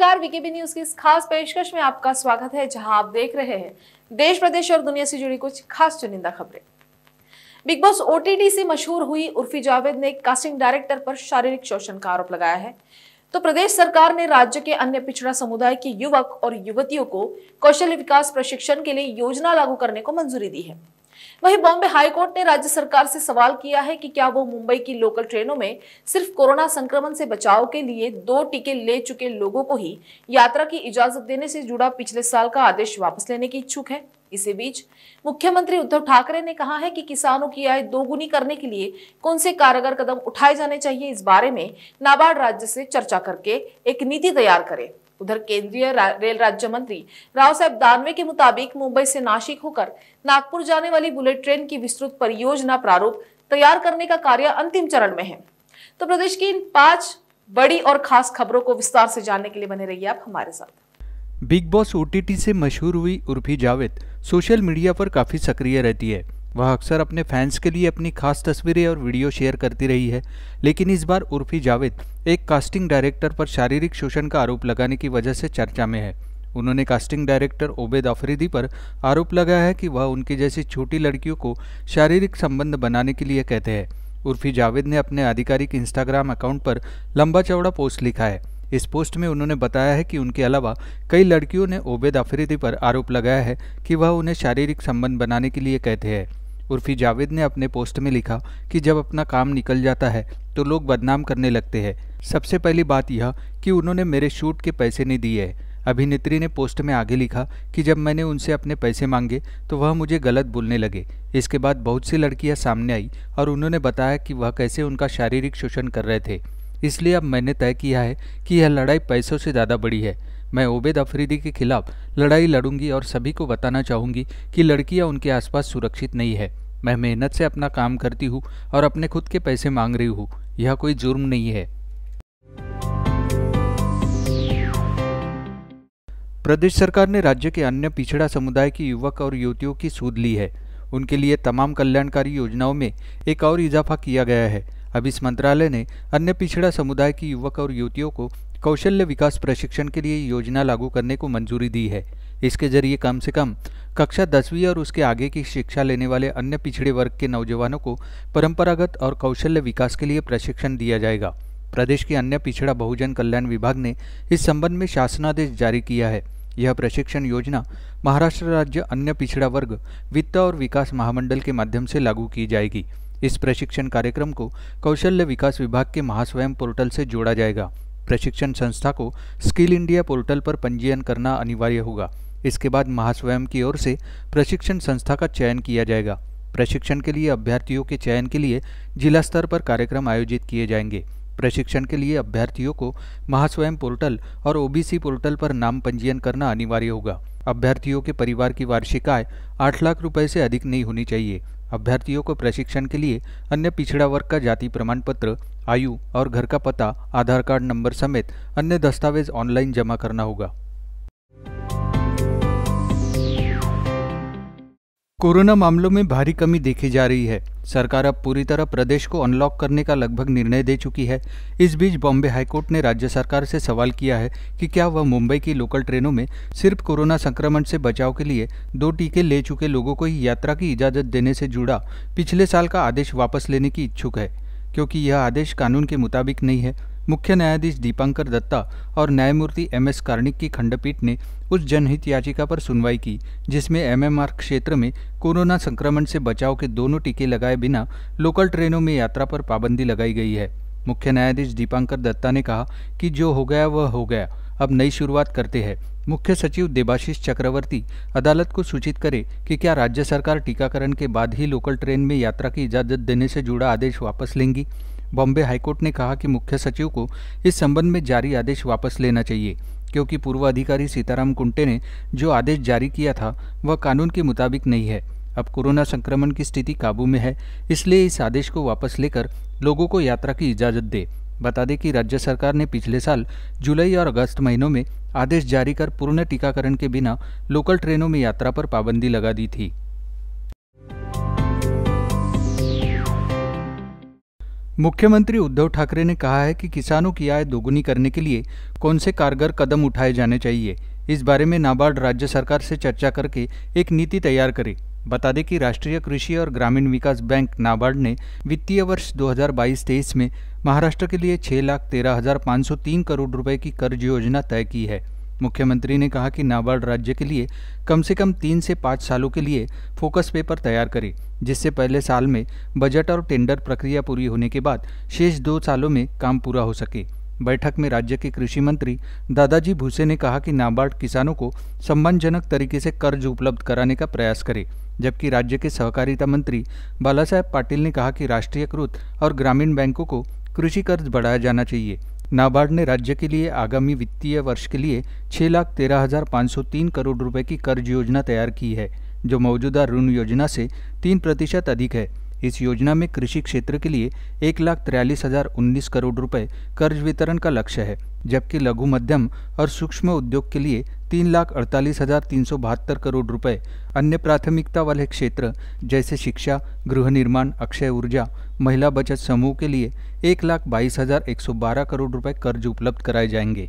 नमस्कार VKB news की इस खास पेशकश में आपका स्वागत है जहां आप देख रहे हैं देश प्रदेश और दुनिया से जुड़ी कुछ खास चुनिंदा खबरें बिग बॉस ओटीटी से मशहूर हुई उर्फी जावेद ने कास्टिंग डायरेक्टर पर शारीरिक शोषण का आरोप लगाया है तो प्रदेश सरकार ने राज्य के अन्य पिछड़ा समुदाय के युवक और युवतियों को कौशल विकास प्रशिक्षण के लिए योजना लागू करने को मंजूरी दी है वहीं बॉम्बे हाईकोर्ट ने राज्य सरकार से सवाल किया है कि क्या वो मुंबई की लोकल ट्रेनों में सिर्फ कोरोना संक्रमण से बचाव के लिए दो टीके ले चुके लोगों को ही यात्रा की इजाजत देने से जुड़ा पिछले साल का आदेश वापस लेने की इच्छुक है इसी बीच मुख्यमंत्री उद्धव ठाकरे ने कहा है कि किसानों की आय दोगुनी करने के लिए कौन से कारगर कदम उठाए जाने चाहिए इस बारे में नाबार्ड राज्य से चर्चा करके एक नीति तैयार करे उधर केंद्रीय रा, रेल राज्य मंत्री राव साहब दानवे के मुताबिक मुंबई से नासिक होकर नागपुर जाने वाली बुलेट ट्रेन की विस्तृत परियोजना प्रारूप तैयार करने का कार्य अंतिम चरण में है तो प्रदेश की इन पांच बड़ी और खास खबरों को विस्तार से जानने के लिए बने रहिए आप हमारे साथ बिग बॉस ओटीटी से मशहूर हुई उर्फी जावेद सोशल मीडिया पर काफी सक्रिय रहती है वह अक्सर अपने फैंस के लिए अपनी खास तस्वीरें और वीडियो शेयर करती रही है लेकिन इस बार उर्फी जावेद एक कास्टिंग डायरेक्टर पर शारीरिक शोषण का आरोप लगाने की वजह से चर्चा में है उन्होंने कास्टिंग डायरेक्टर ओबेद अफरीदी पर आरोप लगाया है कि वह उनकी जैसी छोटी लड़कियों को शारीरिक संबंध बनाने के लिए कहते हैं उर्फी जावेद ने अपने आधिकारिक इंस्टाग्राम अकाउंट पर लंबा चौड़ा पोस्ट लिखा है इस पोस्ट में उन्होंने बताया है कि उनके अलावा कई लड़कियों ने ओबेद अफरीदी पर आरोप लगाया है कि वह उन्हें शारीरिक संबंध बनाने के लिए कहते हैं उर्फी जावेद ने अपने पोस्ट में लिखा कि जब अपना काम निकल जाता है तो लोग बदनाम करने लगते हैं सबसे पहली बात यह कि उन्होंने मेरे शूट के पैसे नहीं दिए अभिनेत्री ने पोस्ट में आगे लिखा कि जब मैंने उनसे अपने पैसे मांगे तो वह मुझे गलत बोलने लगे इसके बाद बहुत सी लड़कियां सामने आई और उन्होंने बताया कि वह कैसे उनका शारीरिक शोषण कर रहे थे इसलिए अब मैंने तय किया है कि यह लड़ाई पैसों से ज़्यादा बड़ी है मैं ओबेद अफरीदी के खिलाफ लड़ाई लड़ूंगी और सभी को बताना चाहूंगी कि लड़कियां उनके आसपास सुरक्षित नहीं है मैं मेहनत से अपना काम करती हूँ और अपने खुद के पैसे मांग रही हूं। यह कोई जुर्म नहीं है प्रदेश सरकार ने राज्य के अन्य पिछड़ा समुदाय की युवक और युवतियों की सूद ली है उनके लिए तमाम कल्याणकारी योजनाओं में एक और इजाफा किया गया है अब इस मंत्रालय ने अन्य पिछड़ा समुदाय की युवक और युवतियों को कौशल्य विकास प्रशिक्षण के लिए योजना लागू करने को मंजूरी दी है इसके जरिए कम से कम कक्षा दसवीं और उसके आगे की शिक्षा लेने वाले अन्य पिछड़े वर्ग के नौजवानों को परंपरागत और कौशल्य विकास के लिए प्रशिक्षण दिया जाएगा प्रदेश के अन्य पिछड़ा बहुजन कल्याण विभाग ने इस संबंध में शासनादेश जारी किया है यह प्रशिक्षण योजना महाराष्ट्र राज्य अन्य पिछड़ा वर्ग वित्त और विकास महामंडल के माध्यम से लागू की जाएगी इस प्रशिक्षण कार्यक्रम को कौशल्य विकास विभाग के महास्वयं पोर्टल से जोड़ा जाएगा प्रशिक्षण संस्था को स्किल इंडिया पोर्टल पर पंजीयन करना अनिवार्य होगा इसके बाद महास्वयं की ओर से प्रशिक्षण संस्था का चयन किया जाएगा प्रशिक्षण के लिए अभ्यर्थियों के चयन के लिए जिला स्तर पर कार्यक्रम आयोजित किए जाएंगे प्रशिक्षण के लिए अभ्यर्थियों को महास्वयं पोर्टल और ओबीसी पोर्टल पर नाम पंजीयन करना अनिवार्य होगा अभ्यर्थियों के परिवार की वार्षिक आय आठ लाख रुपए से अधिक नहीं होनी चाहिए अभ्यर्थियों को प्रशिक्षण के लिए अन्य पिछड़ा वर्ग का जाति प्रमाण पत्र आयु और घर का पता आधार कार्ड नंबर समेत अन्य दस्तावेज ऑनलाइन जमा करना होगा कोरोना मामलों में भारी कमी देखी जा रही है सरकार अब पूरी तरह प्रदेश को अनलॉक करने का लगभग निर्णय दे चुकी है इस बीच बॉम्बे हाईकोर्ट ने राज्य सरकार से सवाल किया है कि क्या वह मुंबई की लोकल ट्रेनों में सिर्फ कोरोना संक्रमण से बचाव के लिए दो टीके ले चुके लोगों को ही यात्रा की इजाजत देने से जुड़ा पिछले साल का आदेश वापस लेने की इच्छुक है क्योंकि यह आदेश कानून के मुताबिक नहीं है मुख्य न्यायाधीश दीपांकर दत्ता और न्यायमूर्ति एम एस कार्णिक की खंडपीठ ने उस जनहित याचिका पर सुनवाई की जिसमें एमएमआर क्षेत्र में कोरोना संक्रमण से बचाव के दोनों टीके लगाए बिना लोकल ट्रेनों में यात्रा पर पाबंदी लगाई गई है मुख्य न्यायाधीश दीपांकर दत्ता ने कहा कि जो हो गया वह हो गया अब नई शुरुआत करते हैं मुख्य सचिव देबाशीष चक्रवर्ती अदालत को सूचित करे कि क्या राज्य सरकार टीकाकरण के बाद ही लोकल ट्रेन में यात्रा की इजाज़त देने से जुड़ा आदेश वापस लेंगी बॉम्बे हाईकोर्ट ने कहा कि मुख्य सचिव को इस संबंध में जारी आदेश वापस लेना चाहिए क्योंकि पूर्व अधिकारी सीताराम कुंटे ने जो आदेश जारी किया था वह कानून के मुताबिक नहीं है अब कोरोना संक्रमण की स्थिति काबू में है इसलिए इस आदेश को वापस लेकर लोगों को यात्रा की इजाज़त दे बता दें कि राज्य सरकार ने पिछले साल जुलाई और अगस्त महीनों में आदेश जारी कर पूर्ण टीकाकरण के बिना लोकल ट्रेनों में यात्रा पर पाबंदी लगा दी थी मुख्यमंत्री उद्धव ठाकरे ने कहा है कि किसानों की आय दोगुनी करने के लिए कौन से कारगर कदम उठाए जाने चाहिए इस बारे में नाबार्ड राज्य सरकार से चर्चा करके एक नीति तैयार करे बता दें कि राष्ट्रीय कृषि और ग्रामीण विकास बैंक नाबार्ड ने वित्तीय वर्ष 2022-23 में महाराष्ट्र के लिए छह लाख तेरह हजार पाँच सौ तीन करोड़ रुपए की कर्ज योजना तय की है मुख्यमंत्री ने कहा कि नाबार्ड राज्य के लिए कम से कम तीन से पाँच सालों के लिए फोकस पेपर तैयार करे जिससे पहले साल में बजट और टेंडर प्रक्रिया पूरी होने के बाद शेष दो सालों में काम पूरा हो सके बैठक में राज्य के कृषि मंत्री दादाजी भूसे ने कहा कि नाबार्ड किसानों को सम्मानजनक तरीके से कर्ज उपलब्ध कराने का प्रयास करे जबकि राज्य के सहकारिता मंत्री बाला साहेब पाटिल ने कहा कि राष्ट्रीयकृत और ग्रामीण बैंकों को कृषि कर्ज बढ़ाया जाना चाहिए नाबार्ड ने राज्य के लिए आगामी वित्तीय वर्ष के लिए छः लाख तेरह हजार पाँच सौ तीन करोड़ रुपए की कर्ज योजना तैयार की है जो मौजूदा ऋण योजना से तीन प्रतिशत अधिक है इस योजना में कृषि क्षेत्र के लिए एक लाख तिरालीस हजार उन्नीस करोड़ रुपए कर्ज वितरण का लक्ष्य है जबकि लघु मध्यम और सूक्ष्म उद्योग के लिए तीन लाख अड़तालीस हजार तीन सौ बहत्तर करोड़ रुपए अन्य प्राथमिकता वाले क्षेत्र जैसे शिक्षा गृह निर्माण अक्षय ऊर्जा महिला बचत समूह के लिए एक लाख बाईस हजार एक सौ बारह करोड़ रुपए कर्ज उपलब्ध कराए जाएंगे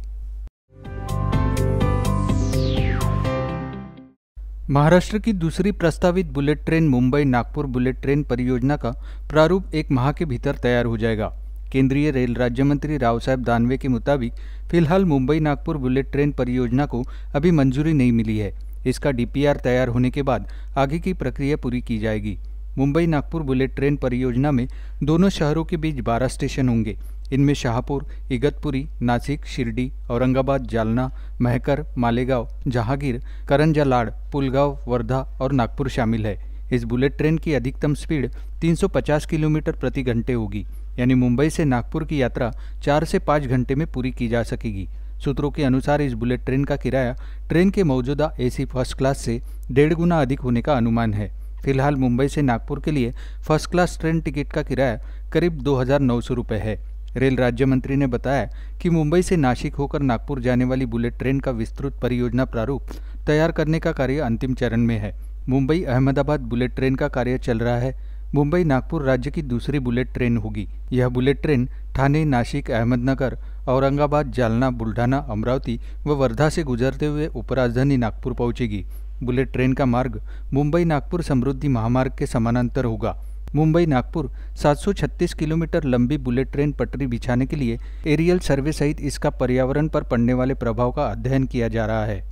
महाराष्ट्र की दूसरी प्रस्तावित bullet train Mumbai Nagpur bullet train परियोजना का प्रारूप एक माह के भीतर तैयार हो जाएगा केंद्रीय रेल राज्य मंत्री राव साहेब दानवे के मुताबिक फिलहाल मुंबई नागपुर बुलेट ट्रेन परियोजना को अभी मंजूरी नहीं मिली है इसका डीपीआर तैयार होने के बाद आगे की प्रक्रिया पूरी की जाएगी मुंबई नागपुर बुलेट ट्रेन परियोजना में दोनों शहरों के बीच बारह स्टेशन होंगे इनमें शाहपुर इगतपुरी नासिक शिरडी औरंगाबाद जालना महकर मालेगांव जहांगीर करंजा लाड़ पुलगांव वर्धा और नागपुर शामिल है इस बुलेट ट्रेन की अधिकतम स्पीड 350 किलोमीटर प्रति घंटे होगी यानी मुंबई से नागपुर की यात्रा चार से पाँच घंटे में पूरी की जा सकेगी सूत्रों के अनुसार इस बुलेट ट्रेन का किराया ट्रेन के मौजूदा एसी फर्स्ट क्लास से डेढ़ गुना अधिक होने का अनुमान है फिलहाल मुंबई से नागपुर के लिए फर्स्ट क्लास ट्रेन टिकट का किराया करीब दो हज़ार नौ सौ है रेल राज्य मंत्री ने बताया कि मुंबई से नासिक होकर नागपुर जाने वाली बुलेट ट्रेन का विस्तृत परियोजना प्रारूप तैयार करने का कार्य अंतिम चरण में है मुंबई अहमदाबाद बुलेट ट्रेन का कार्य चल रहा है मुंबई नागपुर राज्य की दूसरी बुलेट ट्रेन होगी यह बुलेट ट्रेन थाने नासिक अहमदनगर औरंगाबाद जालना बुल्ढाना अमरावती व वर्धा से गुजरते हुए उपराजधानी नागपुर पहुंचेगी बुलेट ट्रेन का मार्ग मुंबई नागपुर समृद्धि महामार्ग के समानांतर होगा मुंबई नागपुर 736 किलोमीटर लंबी बुलेट ट्रेन पटरी बिछाने के लिए एरियल सर्वे सहित इसका पर्यावरण पर पड़ने वाले प्रभाव का अध्ययन किया जा रहा है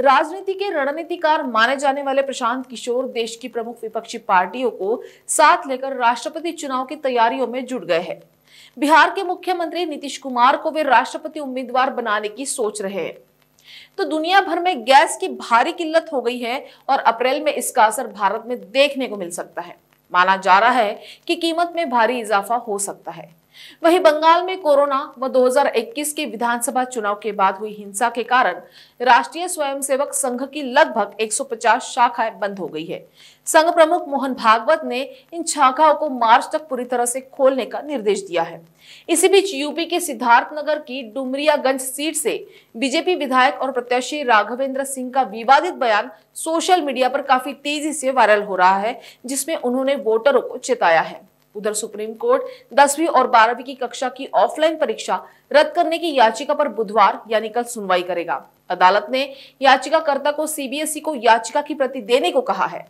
राजनीति के रणनीतिकार माने जाने वाले प्रशांत किशोर देश की प्रमुख विपक्षी पार्टियों को साथ लेकर राष्ट्रपति चुनाव की तैयारियों में जुट गए हैं बिहार के मुख्यमंत्री नीतीश कुमार को वे राष्ट्रपति उम्मीदवार बनाने की सोच रहे हैं तो दुनिया भर में गैस की भारी किल्लत हो गई है और अप्रैल में इसका असर भारत में देखने को मिल सकता है माना जा रहा है कि कीमत में भारी इजाफा हो सकता है वहीं बंगाल में कोरोना व 2021 के विधानसभा चुनाव के बाद हुई हिंसा के कारण राष्ट्रीय स्वयंसेवक संघ की लगभग 150 शाखाएं बंद हो गई है संघ प्रमुख मोहन भागवत ने इन शाखाओं को मार्च तक पूरी तरह से खोलने का निर्देश दिया है इसी बीच यूपी के सिद्धार्थनगर की डुमरियागंज सीट से बीजेपी विधायक और प्रत्याशी राघवेंद्र सिंह का विवादित बयान सोशल मीडिया पर काफी तेजी से वायरल हो रहा है जिसमें उन्होंने वोटरों को चेताया है उधर सुप्रीम कोर्ट दसवीं और बारहवीं की कक्षा की ऑफलाइन परीक्षा रद्द करने की याचिका पर बुधवार यानी कल सुनवाई करेगा अदालत ने याचिकाकर्ता को सीबीएसई को याचिका की प्रति देने को कहा है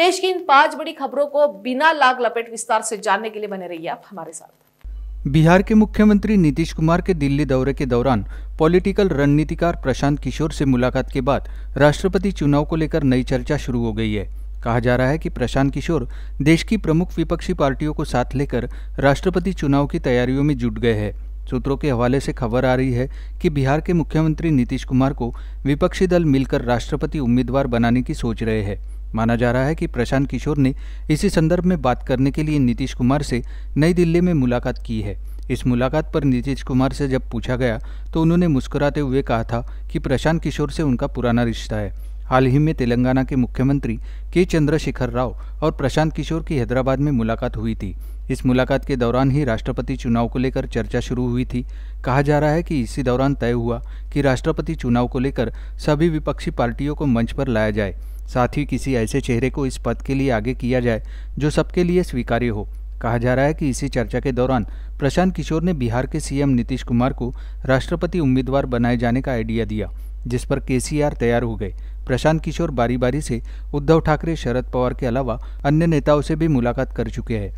देश की इन पांच बड़ी खबरों को बिना लाग लपेट विस्तार से जानने के लिए बने रहिए आप हमारे साथ बिहार के मुख्यमंत्री नीतीश कुमार के दिल्ली दौरे के दौरान पॉलिटिकल रणनीतिकार प्रशांत किशोर से मुलाकात के बाद राष्ट्रपति चुनाव को लेकर नई चर्चा शुरू हो गई है कहा जा रहा है कि प्रशांत किशोर देश की प्रमुख विपक्षी पार्टियों को साथ लेकर राष्ट्रपति चुनाव की तैयारियों में जुट गए हैं सूत्रों के हवाले से खबर आ रही है कि बिहार के मुख्यमंत्री नीतीश कुमार को विपक्षी दल मिलकर राष्ट्रपति उम्मीदवार बनाने की सोच रहे हैं माना जा रहा है कि प्रशांत किशोर ने इसी संदर्भ में बात करने के लिए नीतीश कुमार से नई दिल्ली में मुलाकात की है इस मुलाकात पर नीतीश कुमार से जब पूछा गया तो उन्होंने मुस्कुराते हुए कहा था कि प्रशांत किशोर से उनका पुराना रिश्ता है हाल ही में तेलंगाना के मुख्यमंत्री के चंद्रशेखर राव और प्रशांत किशोर की हैदराबाद में मुलाकात हुई थी इस मुलाकात के दौरान ही राष्ट्रपति चुनाव को लेकर चर्चा शुरू हुई थी कहा जा रहा है कि इसी दौरान तय हुआ कि राष्ट्रपति चुनाव को लेकर सभी विपक्षी पार्टियों को मंच पर लाया जाए साथ ही किसी ऐसे चेहरे को इस पद के लिए आगे किया जाए जो सबके लिए स्वीकार्य हो कहा जा रहा है कि इसी चर्चा के दौरान प्रशांत किशोर ने बिहार के सीएम नीतीश कुमार को राष्ट्रपति उम्मीदवार बनाए जाने का आइडिया दिया जिस पर केसीआर तैयार हो गए प्रशांत किशोर बारी बारी से उद्धव ठाकरे शरद पवार के अलावा अन्य नेताओं से भी मुलाकात कर चुके हैं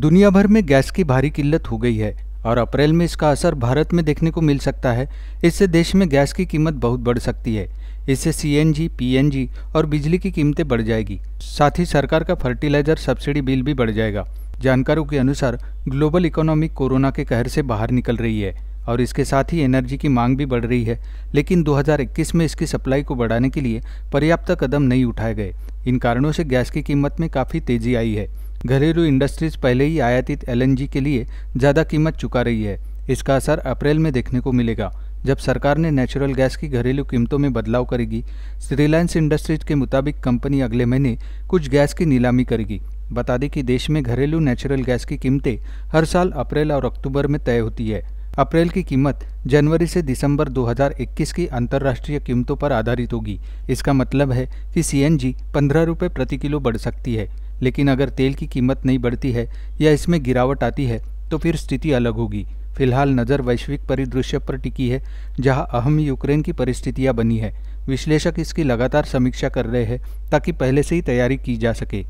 दुनिया भर में गैस की भारी किल्लत हो गई है और अप्रैल में इसका असर भारत में देखने को मिल सकता है इससे देश में गैस की कीमत बहुत बढ़ सकती है इससे सीएनजी, पीएनजी और बिजली की कीमतें बढ़ जाएगी साथ ही सरकार का फर्टिलाइजर सब्सिडी बिल भी बढ़ जाएगा जानकारों के अनुसार ग्लोबल इकोनॉमी कोरोना के कहर से बाहर निकल रही है और इसके साथ ही एनर्जी की मांग भी बढ़ रही है लेकिन 2021 में इसकी सप्लाई को बढ़ाने के लिए पर्याप्त कदम नहीं उठाए गए इन कारणों से गैस की कीमत में काफ़ी तेजी आई है घरेलू इंडस्ट्रीज पहले ही आयातित एल के लिए ज़्यादा कीमत चुका रही है इसका असर अप्रैल में देखने को मिलेगा जब सरकार ने नेचुरल गैस की घरेलू कीमतों में बदलाव करेगी रिलायंस इंडस्ट्रीज के मुताबिक कंपनी अगले महीने कुछ गैस की नीलामी करेगी बता दें कि देश में घरेलू नेचुरल गैस की कीमतें हर साल अप्रैल और अक्टूबर में तय होती है अप्रैल की कीमत जनवरी से दिसंबर 2021 की अंतर्राष्ट्रीय कीमतों पर आधारित होगी इसका मतलब है कि जी पंद्रह रुपये प्रति किलो बढ़ सकती है लेकिन अगर तेल की कीमत नहीं बढ़ती है या इसमें गिरावट आती है तो फिर स्थिति अलग होगी फिलहाल नज़र वैश्विक परिदृश्य पर टिकी है जहां अहम यूक्रेन की परिस्थितियां बनी है विश्लेषक इसकी लगातार समीक्षा कर रहे हैं ताकि पहले से ही तैयारी की जा सके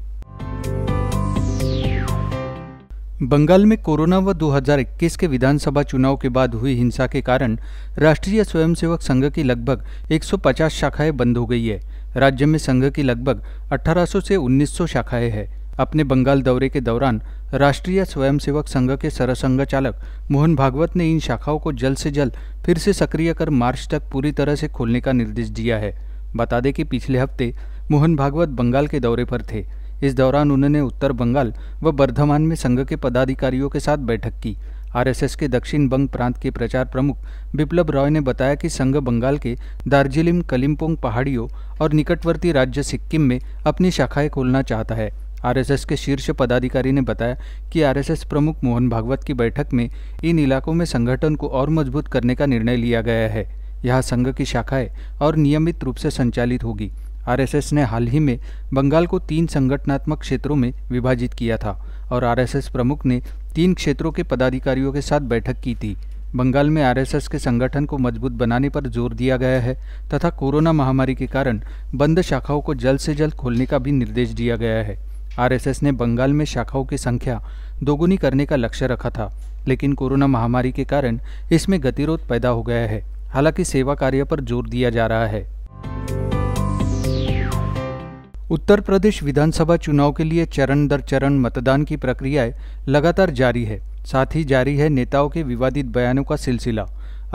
बंगाल में कोरोना व 2021 के विधानसभा चुनाव के बाद हुई हिंसा के कारण राष्ट्रीय स्वयंसेवक संघ की लगभग 150 शाखाएं बंद हो गई है राज्य में संघ की लगभग 1800 से 1900 शाखाएं हैं अपने बंगाल दौरे के दौरान राष्ट्रीय स्वयंसेवक संघ के सरसंघ चालक मोहन भागवत ने इन शाखाओं को जल्द से जल्द फिर से सक्रिय कर मार्च तक पूरी तरह से खोलने का निर्देश दिया है बता दें कि पिछले हफ्ते मोहन भागवत बंगाल के दौरे पर थे इस दौरान उन्होंने उत्तर बंगाल व बर्धमान में संघ के पदाधिकारियों के साथ बैठक की आरएसएस के दक्षिण बंग प्रांत के प्रचार प्रमुख बिप्लब रॉय ने बताया कि संघ बंगाल के दार्जिलिंग कलिम्पोंग पहाड़ियों और निकटवर्ती राज्य सिक्किम में अपनी शाखाएं खोलना चाहता है आरएसएस के शीर्ष पदाधिकारी ने बताया कि आरएसएस प्रमुख मोहन भागवत की बैठक में इन इलाकों में संगठन को और मजबूत करने का निर्णय लिया गया है यहाँ संघ की शाखाएं और नियमित रूप से संचालित होगी आरएसएस ने हाल ही में बंगाल को तीन संगठनात्मक क्षेत्रों में विभाजित किया था और आरएसएस प्रमुख ने तीन क्षेत्रों के पदाधिकारियों के साथ बैठक की थी बंगाल में आरएसएस के संगठन को मजबूत बनाने पर जोर दिया गया है तथा कोरोना महामारी के कारण बंद शाखाओं को जल्द से जल्द खोलने का भी निर्देश दिया गया है आरएसएस ने बंगाल में शाखाओं की संख्या दोगुनी करने का लक्ष्य रखा था लेकिन कोरोना महामारी के कारण इसमें गतिरोध पैदा हो गया है हालांकि सेवा कार्य पर जोर दिया जा रहा है उत्तर प्रदेश विधानसभा चुनाव के लिए चरण दर चरण मतदान की प्रक्रियाएं लगातार जारी है साथ ही जारी है नेताओं के विवादित बयानों का सिलसिला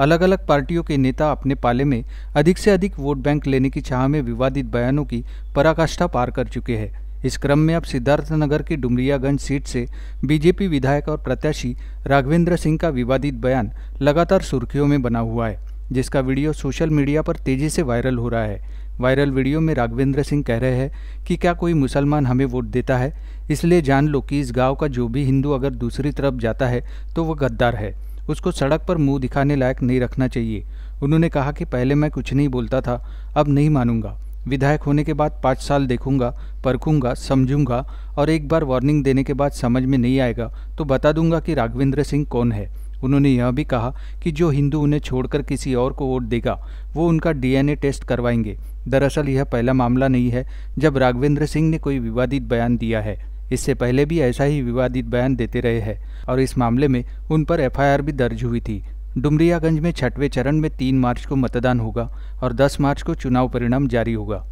अलग अलग पार्टियों के नेता अपने पाले में अधिक से अधिक वोट बैंक लेने की चाह में विवादित बयानों की पराकाष्ठा पार कर चुके हैं इस क्रम में अब सिद्धार्थनगर की डुमरियागंज सीट से बीजेपी विधायक और प्रत्याशी राघवेंद्र सिंह का विवादित बयान लगातार सुर्खियों में बना हुआ है जिसका वीडियो सोशल मीडिया पर तेजी से वायरल हो रहा है वायरल वीडियो में राघवेंद्र सिंह कह रहे हैं कि क्या कोई मुसलमान हमें वोट देता है इसलिए जान लो कि इस गांव का जो भी हिंदू अगर दूसरी तरफ जाता है तो वह गद्दार है उसको सड़क पर मुंह दिखाने लायक नहीं रखना चाहिए उन्होंने कहा कि पहले मैं कुछ नहीं बोलता था अब नहीं मानूंगा विधायक होने के बाद पाँच साल देखूंगा परखूंगा समझूंगा और एक बार वार्निंग देने के बाद समझ में नहीं आएगा तो बता दूंगा कि राघवेंद्र सिंह कौन है उन्होंने यह भी कहा कि जो हिंदू उन्हें छोड़कर किसी और को वोट देगा वो उनका डीएनए टेस्ट करवाएंगे दरअसल यह पहला मामला नहीं है जब राघवेंद्र सिंह ने कोई विवादित बयान दिया है इससे पहले भी ऐसा ही विवादित बयान देते रहे हैं और इस मामले में उन पर एफआईआर भी दर्ज हुई थी डुमरियागंज में छठवें चरण में तीन मार्च को मतदान होगा और दस मार्च को चुनाव परिणाम जारी होगा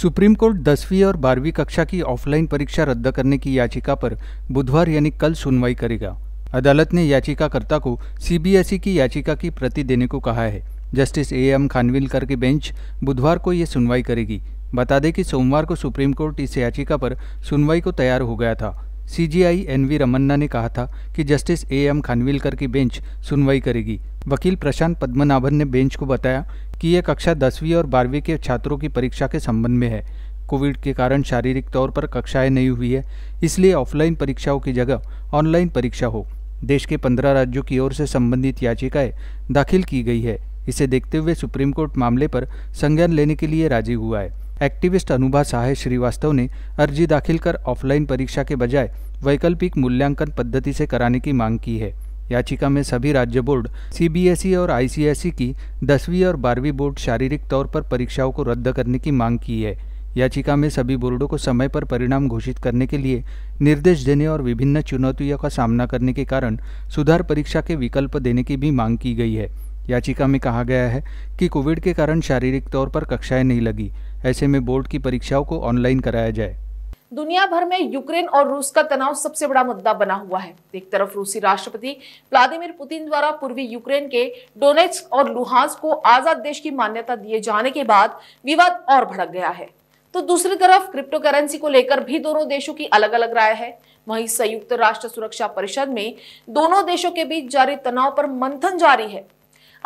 सुप्रीम कोर्ट दसवीं और बारहवीं कक्षा की ऑफलाइन परीक्षा रद्द करने की याचिका पर बुधवार यानी कल सुनवाई करेगा अदालत ने याचिकाकर्ता को सीबीएसई की याचिका की प्रति देने को कहा है जस्टिस ए एम खानविलकर की बेंच बुधवार को ये सुनवाई करेगी बता दें कि सोमवार को सुप्रीम कोर्ट इस याचिका पर सुनवाई को तैयार हो गया था सीजीआई एनवी रमन्ना ने कहा था कि जस्टिस ए एम खानविलकर की बेंच सुनवाई करेगी वकील प्रशांत पद्मनाभन ने बेंच को बताया कि यह कक्षा दसवीं और बारहवीं के छात्रों की परीक्षा के संबंध में है कोविड के कारण शारीरिक तौर पर कक्षाएं नहीं हुई है इसलिए ऑफलाइन परीक्षाओं की जगह ऑनलाइन परीक्षा हो देश के पंद्रह राज्यों की ओर से संबंधित याचिकाएं दाखिल की गई है इसे देखते हुए सुप्रीम कोर्ट मामले पर संज्ञान लेने के लिए राजी हुआ है एक्टिविस्ट अनुभा सहाय श्रीवास्तव ने अर्जी दाखिल कर ऑफलाइन परीक्षा के बजाय वैकल्पिक मूल्यांकन पद्धति से कराने की मांग की है याचिका में सभी राज्य बोर्ड सीबीएसई और आईसीएसई की दसवीं और बारहवीं बोर्ड शारीरिक तौर पर परीक्षाओं को रद्द करने की मांग की है याचिका में सभी बोर्डों को समय पर परिणाम घोषित करने के लिए निर्देश देने और विभिन्न चुनौतियों का सामना करने के कारण सुधार परीक्षा के विकल्प देने की भी मांग की गई है याचिका में कहा गया है कि कोविड के कारण शारीरिक तौर पर कक्षाएं नहीं लगी ऐसे में बोर्ड की परीक्षाओं को ऑनलाइन कराया जाए दुनिया भर में यूक्रेन और रूस का तनाव सबसे बड़ा मुद्दा बना हुआ है एक तरफ रूसी राष्ट्रपति व्लादिमीर पुतिन द्वारा पूर्वी यूक्रेन के डोनेट्स और लुहांस को आजाद देश की मान्यता दिए जाने के बाद विवाद और भड़क गया है तो दूसरी तरफ क्रिप्टो करेंसी को लेकर भी दोनों देशों की अलग अलग राय है वहीं संयुक्त राष्ट्र सुरक्षा परिषद में दोनों देशों के बीच जारी तनाव पर मंथन जारी है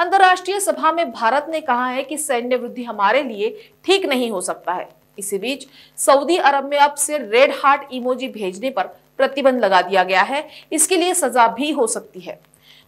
अंतर्राष्ट्रीय सभा में भारत ने कहा है कि सैन्य वृद्धि हमारे लिए ठीक नहीं हो सकता है इसी बीच सऊदी अरब में अब से रेड हार्ट इमोजी भेजने पर प्रतिबंध लगा दिया गया है इसके लिए सजा भी हो सकती है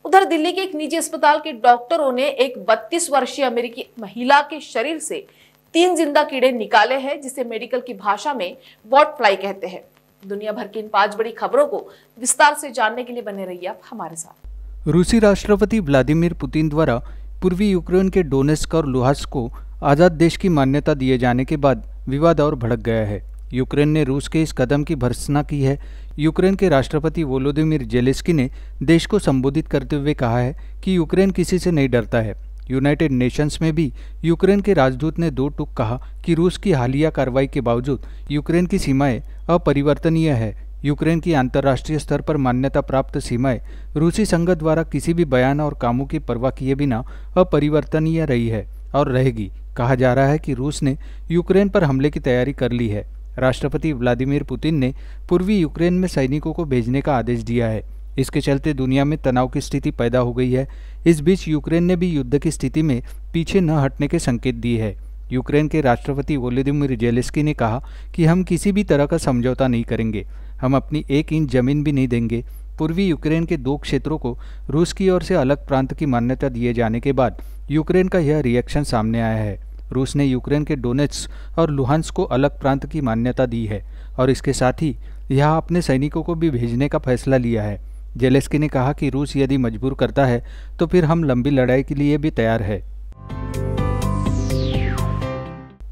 उधर दिल्ली के एक निजी अस्पताल के डॉक्टरों ने एक 32 वर्षीय अमेरिकी महिला के शरीर से तीन जिंदा कीड़े निकाले हैं जिसे मेडिकल की भाषा में बॉट फ्लाई कहते हैं दुनिया भर की इन पांच बड़ी खबरों को विस्तार से जानने के लिए बने रहिए आप हमारे साथ रूसी राष्ट्रपति व्लादिमिर पुतिन द्वारा पूर्वी यूक्रेन के डोनेस्क और लुहास को आज़ाद देश की मान्यता दिए जाने के बाद विवाद और भड़क गया है यूक्रेन ने रूस के इस कदम की भर्सना की है यूक्रेन के राष्ट्रपति वोलोदिमिर जेलेस्की ने देश को संबोधित करते हुए कहा है कि यूक्रेन किसी से नहीं डरता है यूनाइटेड नेशंस में भी यूक्रेन के राजदूत ने दो टुक कहा कि रूस की हालिया कार्रवाई के बावजूद यूक्रेन की सीमाएं अपरिवर्तनीय है यूक्रेन की अंतर्राष्ट्रीय स्तर पर मान्यता प्राप्त सीमाएं रूसी संघ द्वारा किसी भी बयान और कामों की परवाह किए बिना अपरिवर्तनीय रही है और रहेगी कहा जा रहा है कि रूस ने यूक्रेन पर हमले की तैयारी कर ली है राष्ट्रपति व्लादिमीर पुतिन ने पूर्वी यूक्रेन में सैनिकों को भेजने का आदेश दिया है इसके चलते दुनिया में तनाव की स्थिति पैदा हो गई है इस बीच यूक्रेन ने भी युद्ध की स्थिति में पीछे न हटने के संकेत दिए हैं यूक्रेन के राष्ट्रपति वोलोदिमिर जेलिस्की ने कहा कि हम किसी भी तरह का समझौता नहीं करेंगे हम अपनी एक इंच जमीन भी नहीं देंगे पूर्वी यूक्रेन के दो क्षेत्रों को रूस की ओर से अलग प्रांत की मान्यता दिए जाने के बाद यूक्रेन का यह रिएक्शन सामने आया है रूस ने यूक्रेन के डोनेट्स और लुहांस को अलग प्रांत की मान्यता दी है और इसके साथ ही यह अपने सैनिकों को भी भेजने का फैसला लिया है जेलेस्की ने कहा कि रूस यदि मजबूर करता है तो फिर हम लंबी लड़ाई के लिए भी तैयार है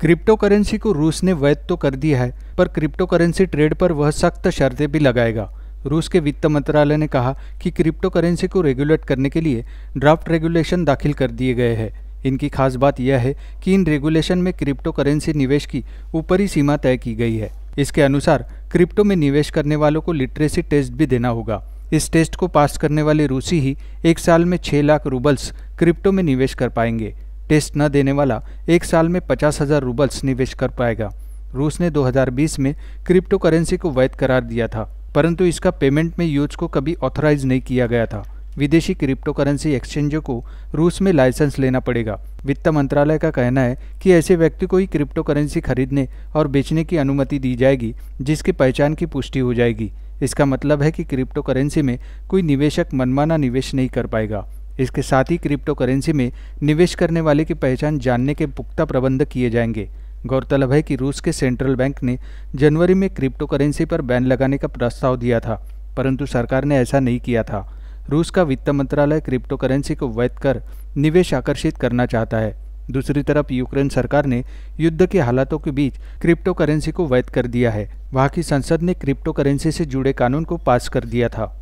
क्रिप्टो करेंसी को रूस ने वैध तो कर दिया है पर क्रिप्टो करेंसी ट्रेड पर वह सख्त शर्तें भी लगाएगा रूस के वित्त मंत्रालय ने कहा कि क्रिप्टो करेंसी को रेगुलेट करने के लिए ड्राफ्ट रेगुलेशन दाखिल कर दिए गए हैं इनकी खास बात यह है कि इन रेगुलेशन में क्रिप्टो करेंसी निवेश की ऊपरी सीमा तय की गई है इसके अनुसार क्रिप्टो में निवेश करने वालों को लिटरेसी टेस्ट भी देना होगा इस टेस्ट को पास करने वाले रूसी ही एक साल में छह लाख रूबल्स क्रिप्टो में निवेश कर पाएंगे टेस्ट न देने वाला एक साल में पचास हज़ार रूबल्स निवेश कर पाएगा रूस ने 2020 में क्रिप्टो करेंसी को वैध करार दिया था परंतु इसका पेमेंट में यूज को कभी ऑथराइज नहीं किया गया था विदेशी क्रिप्टो करेंसी एक्सचेंजों को रूस में लाइसेंस लेना पड़ेगा वित्त मंत्रालय का कहना है कि ऐसे व्यक्ति को ही क्रिप्टो करेंसी खरीदने और बेचने की अनुमति दी जाएगी जिसकी पहचान की पुष्टि हो जाएगी इसका मतलब है कि क्रिप्टो करेंसी में कोई निवेशक मनमाना निवेश नहीं कर पाएगा इसके साथ ही क्रिप्टो करेंसी में निवेश करने वाले की पहचान जानने के पुख्ता प्रबंध किए जाएंगे गौरतलब है कि रूस के सेंट्रल बैंक ने जनवरी में क्रिप्टो करेंसी पर बैन लगाने का प्रस्ताव दिया था परंतु सरकार ने ऐसा नहीं किया था रूस का वित्त मंत्रालय क्रिप्टो करेंसी को वैध कर निवेश आकर्षित करना चाहता है दूसरी तरफ यूक्रेन सरकार ने युद्ध के हालातों के बीच क्रिप्टो करेंसी को वैध कर दिया है वहाँ की संसद ने क्रिप्टो करेंसी से जुड़े कानून को पास कर दिया था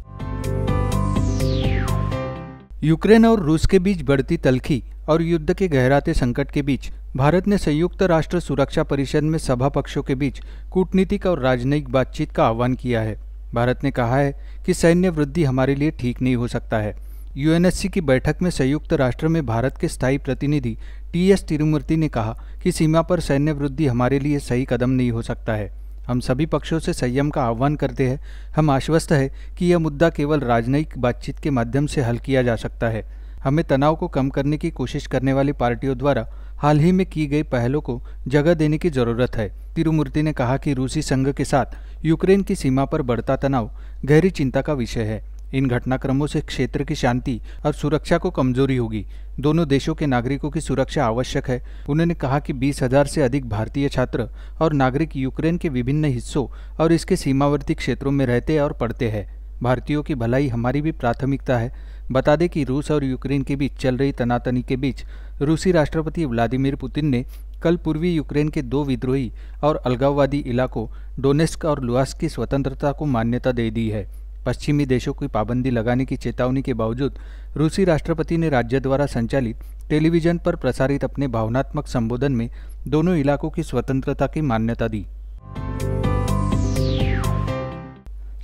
यूक्रेन और रूस के बीच बढ़ती तलखी और युद्ध के गहराते संकट के बीच भारत ने संयुक्त राष्ट्र सुरक्षा परिषद में सभा पक्षों के बीच कूटनीतिक और राजनयिक बातचीत का आह्वान किया है भारत ने कहा है कि सैन्य वृद्धि हमारे लिए ठीक नहीं हो सकता है यूएनएससी की बैठक में संयुक्त राष्ट्र में भारत के स्थायी प्रतिनिधि टी एस तिरुमूर्ति ने कहा कि सीमा पर सैन्य वृद्धि हमारे लिए सही कदम नहीं हो सकता है हम सभी पक्षों से संयम का आह्वान करते हैं हम आश्वस्त है कि यह मुद्दा केवल राजनयिक बातचीत के माध्यम से हल किया जा सकता है हमें तनाव को कम करने की कोशिश करने वाली पार्टियों द्वारा हाल ही में की गई पहलों को जगह देने की जरूरत है तिरुमूर्ति ने कहा कि रूसी संघ के साथ यूक्रेन की सीमा पर बढ़ता तनाव गहरी चिंता का विषय है इन घटनाक्रमों से क्षेत्र की शांति और सुरक्षा को कमजोरी होगी दोनों देशों के नागरिकों की सुरक्षा आवश्यक है उन्होंने कहा कि बीस हजार से अधिक भारतीय छात्र और नागरिक यूक्रेन के विभिन्न हिस्सों और इसके सीमावर्ती क्षेत्रों में रहते और पढ़ते हैं भारतीयों की भलाई हमारी भी प्राथमिकता है बता दें कि रूस और यूक्रेन के बीच चल रही तनातनी के बीच रूसी राष्ट्रपति व्लादिमीर पुतिन ने कल पूर्वी यूक्रेन के दो विद्रोही और अलगाववादी इलाकों डोनेस्क और लुआस की स्वतंत्रता को मान्यता दे दी है पश्चिमी देशों की पाबंदी लगाने की चेतावनी के बावजूद रूसी राष्ट्रपति ने राज्य द्वारा संचालित टेलीविजन पर प्रसारित अपने भावनात्मक संबोधन में दोनों इलाकों की स्वतंत्रता की मान्यता दी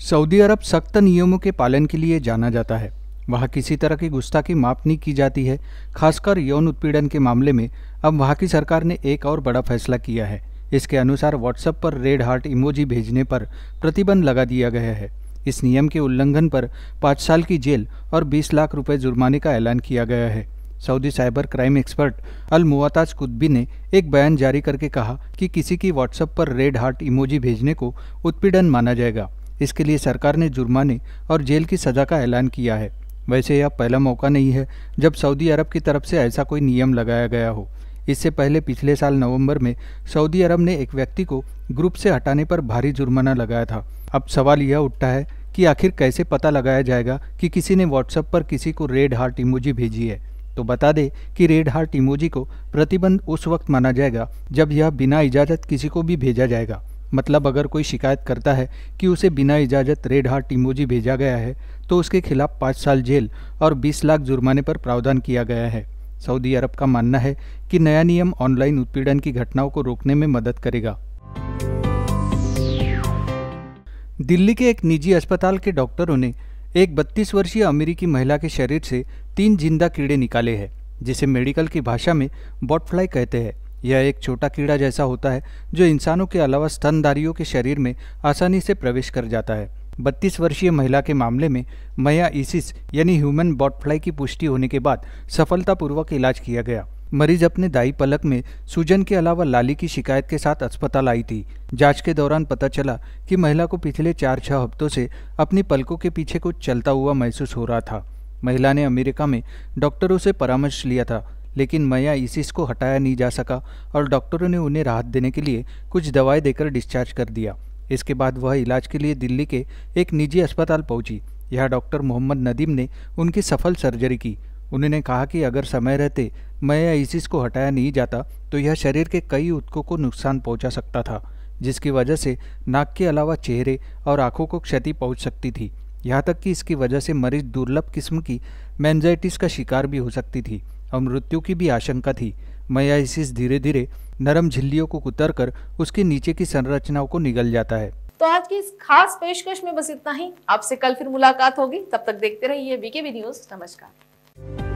सऊदी अरब सख्त नियमों के पालन के लिए जाना जाता है वहाँ किसी तरह की गुस्ताखी माफ नहीं की जाती है खासकर यौन उत्पीड़न के मामले में अब वहाँ की सरकार ने एक और बड़ा फैसला किया है इसके अनुसार व्हाट्सएप पर रेड हार्ट इमोजी भेजने पर प्रतिबंध लगा दिया गया है इस नियम के उल्लंघन पर पाँच साल की जेल और बीस लाख रुपए जुर्माने का ऐलान किया गया है Saudi cyber crime expert Al Muataz Kutbi ने एक बयान जारी करके कहा कि किसी की व्हाट्सएप पर रेड हार्ट इमोजी भेजने को उत्पीड़न माना जाएगा इसके लिए सरकार ने जुर्माने और जेल की सजा का ऐलान किया है वैसे यह पहला मौका नहीं है जब सऊदी अरब की तरफ से ऐसा कोई नियम लगाया गया हो इससे पहले पिछले साल नवंबर में सऊदी अरब ने एक व्यक्ति को ग्रुप से हटाने पर भारी जुर्माना लगाया था अब सवाल यह उठता है कि आखिर कैसे पता लगाया जाएगा कि किसी ने व्हाट्सएप पर किसी को रेड हार्ट इमोजी भेजी है तो बता दे कि रेड हार्ट इमोजी को प्रतिबंध उस वक्त माना जाएगा जब यह बिना इजाज़त किसी को भी भेजा जाएगा मतलब अगर कोई शिकायत करता है कि उसे बिना इजाज़त रेड हार्ट इमोजी भेजा गया है तो उसके खिलाफ पाँच साल जेल और बीस लाख जुर्माने पर प्रावधान किया गया है सऊदी अरब का मानना है कि नया नियम ऑनलाइन उत्पीड़न की घटनाओं को रोकने में मदद करेगा दिल्ली के एक निजी अस्पताल के डॉक्टरों ने एक 32 वर्षीय अमेरिकी महिला के शरीर से तीन जिंदा कीड़े निकाले हैं जिसे मेडिकल की भाषा में बॉटफ्लाई कहते हैं यह एक छोटा कीड़ा जैसा होता है जो इंसानों के अलावा स्तनधारियों के शरीर में आसानी से प्रवेश कर जाता है बत्तीस वर्षीय महिला के मामले में मया इसिस यानी ह्यूमन बॉटफ्लाई की पुष्टि होने के बाद सफलतापूर्वक इलाज किया गया मरीज अपने दाई पलक में सूजन के अलावा लाली की शिकायत के साथ अस्पताल आई थी जांच के दौरान पता चला कि महिला को पिछले चार छह हफ्तों से अपनी पलकों के पीछे कुछ चलता हुआ महसूस हो रहा था महिला ने अमेरिका में डॉक्टरों से परामर्श लिया था लेकिन मया इसिस को हटाया नहीं जा सका और डॉक्टरों ने उन्हें राहत देने के लिए कुछ दवाएं देकर डिस्चार्ज कर दिया इसके बाद वह इलाज के लिए दिल्ली के एक निजी अस्पताल पहुंची यहाँ डॉक्टर मोहम्मद नदीम ने उनकी सफल सर्जरी की उन्होंने कहा कि अगर समय रहते या इसिस को हटाया नहीं जाता तो यह शरीर के कई उत्कों को नुकसान पहुंचा सकता था जिसकी वजह से नाक के अलावा चेहरे और आंखों को क्षति पहुंच सकती थी यहाँ तक कि इसकी वजह से मरीज दुर्लभ किस्म की मैनजाइटिस का शिकार भी हो सकती थी और मृत्यु की भी आशंका थी मयासिस धीरे धीरे नरम झिल्लियों को कुतर कर उसके नीचे की संरचनाओं को निगल जाता है तो आज की इस खास पेशकश में बस इतना ही आपसे कल फिर मुलाकात होगी तब तक देखते रहिए बीके न्यूज नमस्कार